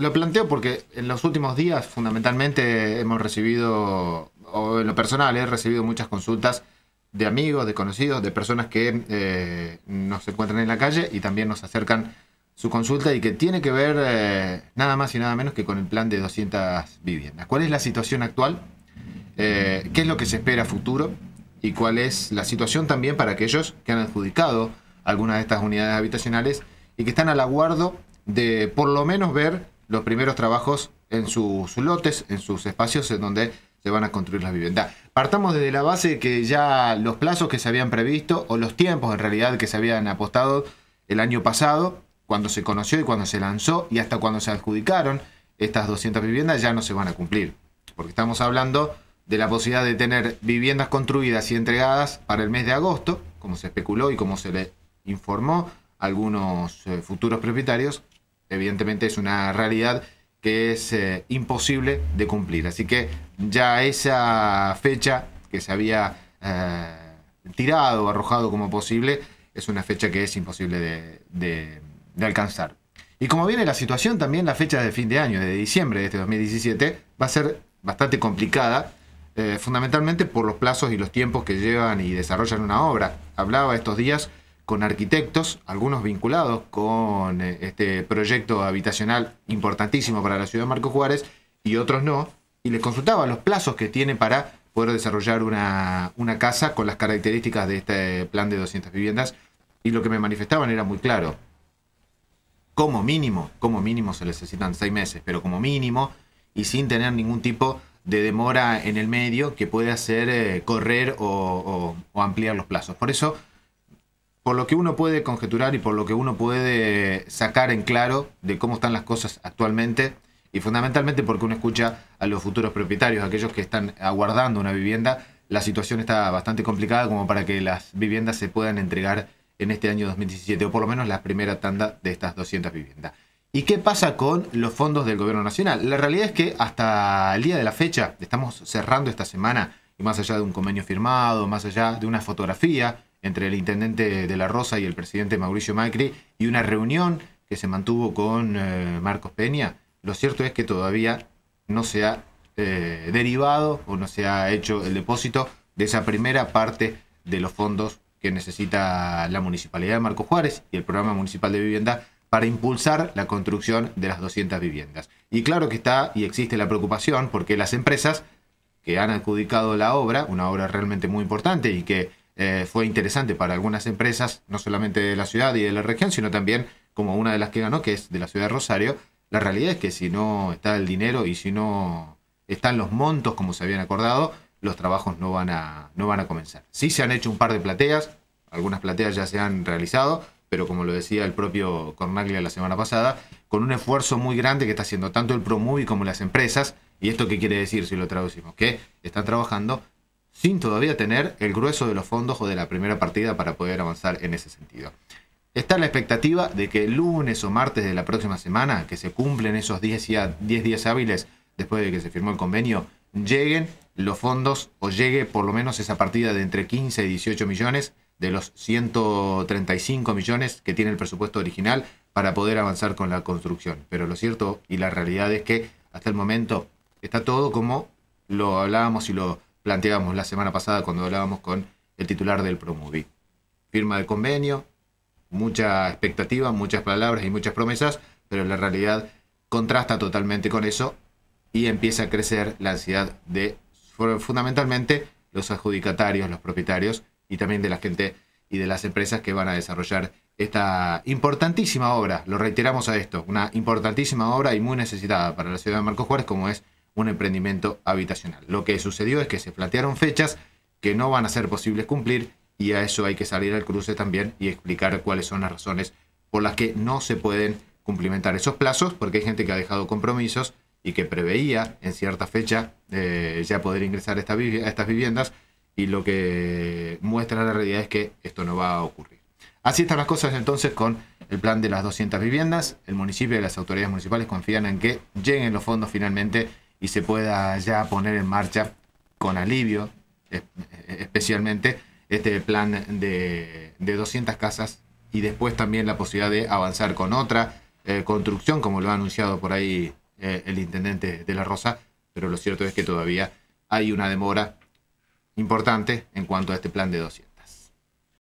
Lo planteo porque en los últimos días fundamentalmente hemos recibido, o en lo personal he recibido muchas consultas de amigos, de conocidos, de personas que eh, nos encuentran en la calle y también nos acercan su consulta y que tiene que ver eh, nada más y nada menos que con el plan de 200 viviendas. ¿Cuál es la situación actual? Eh, ¿Qué es lo que se espera futuro? ¿Y cuál es la situación también para aquellos que han adjudicado algunas de estas unidades habitacionales y que están al aguardo de por lo menos ver los primeros trabajos en sus lotes, en sus espacios en donde se van a construir las viviendas. Partamos desde la base que ya los plazos que se habían previsto, o los tiempos en realidad que se habían apostado el año pasado, cuando se conoció y cuando se lanzó, y hasta cuando se adjudicaron estas 200 viviendas, ya no se van a cumplir. Porque estamos hablando de la posibilidad de tener viviendas construidas y entregadas para el mes de agosto, como se especuló y como se le informó a algunos eh, futuros propietarios, evidentemente es una realidad que es eh, imposible de cumplir. Así que ya esa fecha que se había eh, tirado, arrojado como posible, es una fecha que es imposible de, alcanzar. Y como viene la situación, también la fecha de fin de año, de diciembre de este 2017, va a ser bastante complicada, eh, fundamentalmente por los plazos y los tiempos que llevan y desarrollan una obra. Hablaba estos días con arquitectos, algunos vinculados con eh, este proyecto habitacional importantísimo para la ciudad de Marco Juárez y otros no, y les consultaba los plazos que tiene para poder desarrollar una, casa con las características de este plan de 200 viviendas y lo que me manifestaban era muy claro. Como mínimo, como mínimo se necesitan seis meses, pero como mínimo y sin tener ningún tipo de demora en el medio que puede hacer eh, correr o ampliar los plazos. Por eso por lo que uno puede conjeturar y por lo que uno puede sacar en claro de cómo están las cosas actualmente y fundamentalmente porque uno escucha a los futuros propietarios, aquellos que están aguardando una vivienda, la situación está bastante complicada como para que las viviendas se puedan entregar en este año 2017 o por lo menos la primera tanda de estas 200 viviendas. ¿Y qué pasa con los fondos del gobierno nacional? La realidad es que hasta el día de la fecha, estamos cerrando esta semana, y más allá de un convenio firmado, más allá de una fotografía entre el intendente de La Rosa y el presidente Mauricio Macri y una reunión que se mantuvo con eh, Marcos Peña, lo cierto es que todavía no se ha eh, derivado o no se ha hecho el depósito de esa primera parte de los fondos que necesita la Municipalidad de Marcos Juárez y el Programa Municipal de Vivienda para impulsar la construcción de las 200 viviendas. Y claro que está y existe la preocupación porque las empresas que han adjudicado la obra, una obra realmente muy importante y que eh, fue interesante para algunas empresas, no solamente de la ciudad y de la región, sino también como una de las que ganó, que es de la ciudad de Rosario. La realidad es que si no está el dinero y si no están los montos como se habían acordado, los trabajos no van a, no van a comenzar. Sí se han hecho un par de plateas, algunas plateas ya se han realizado, pero como lo decía el propio Cornaglia la semana pasada, con un esfuerzo muy grande que está haciendo tanto el Promovie como las empresas. ¿Y esto qué quiere decir si lo traducimos? Que están trabajando sin todavía tener el grueso de los fondos o de la primera partida para poder avanzar en ese sentido. Está la expectativa de que el lunes o martes de la próxima semana, que se cumplen esos 10, días hábiles después de que se firmó el convenio, lleguen los fondos o llegue por lo menos esa partida de entre 15 y 18 millones de los 135 millones que tiene el presupuesto original para poder avanzar con la construcción. Pero lo cierto y la realidad es que hasta el momento está todo como lo hablábamos y lo planteábamos la semana pasada cuando hablábamos con el titular del Promovi. Firma de convenio, mucha expectativa, muchas palabras y muchas promesas, pero la realidad contrasta totalmente con eso y empieza a crecer la ansiedad de fundamentalmente los adjudicatarios, los propietarios y también de la gente y de las empresas que van a desarrollar esta importantísima obra, lo reiteramos a esto, una importantísima obra y muy necesitada para la ciudad de Marcos Juárez como es un emprendimiento habitacional. Lo que sucedió es que se plantearon fechas que no van a ser posibles cumplir y a eso hay que salir al cruce también y explicar cuáles son las razones por las que no se pueden cumplimentar esos plazos, porque hay gente que ha dejado compromisos y que preveía en cierta fecha eh, ya poder ingresar a estas viviendas y lo que muestra la realidad es que esto no va a ocurrir. Así están las cosas entonces con el plan de las 200 viviendas. El municipio y las autoridades municipales confían en que lleguen los fondos finalmente y se pueda ya poner en marcha con alivio, e-, especialmente este plan de, 200 casas y después también la posibilidad de avanzar con otra eh, construcción, como lo ha anunciado por ahí eh, el intendente de La Rosa, pero lo cierto es que todavía hay una demora importante en cuanto a este plan de 200.